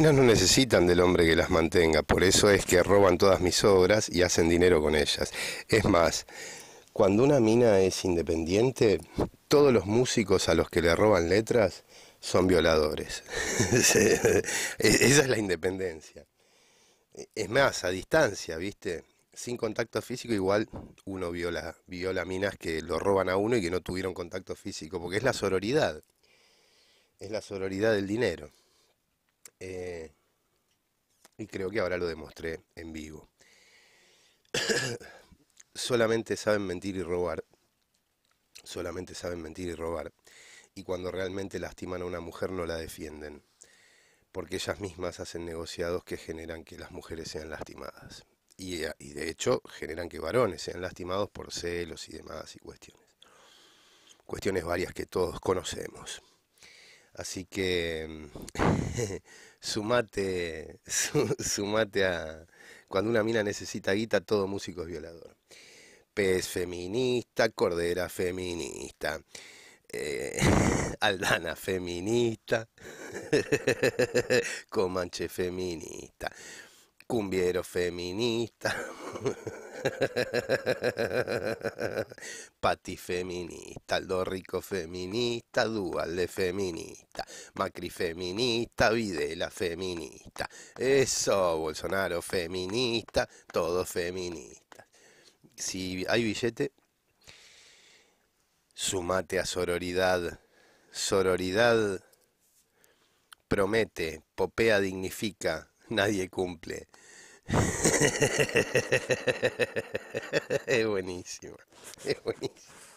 minas no necesitan del hombre que las mantenga, por eso es que roban todas mis obras y hacen dinero con ellas. Es más, cuando una mina es independiente, todos los músicos a los que le roban letras son violadores. E-, esa es la independencia. Es más, a distancia, ¿viste? Sin contacto físico igual uno viola, viola minas que lo roban a uno y que no tuvieron contacto físico, porque es la sororidad. Es la sororidad del dinero. Eh, y creo que ahora lo demostré en vivo. Solamente saben mentir y robar. Solamente saben mentir y robar. Y cuando realmente lastiman a una mujer no la defienden. Porque ellas mismas hacen negociados que generan que las mujeres sean lastimadas. Y, y de hecho generan que varones sean lastimados por celos y demás y cuestiones. Cuestiones varias que todos conocemos. Así que mm, sumate, sumate a... Cuando una mina necesita guita, todo músico es violador. Pez feminista, Cordera feminista, eh, Aldana feminista, Comanche feminista cumbiero feminista. Pati feminista, Aldo Rico feminista, de feminista, Macri feminista, Videla feminista. Eso, Bolsonaro feminista, todo feminista. Si hay billete, sumate a sororidad. Sororidad promete, popea dignifica, nadie cumple. es buenísimo, es buenísimo.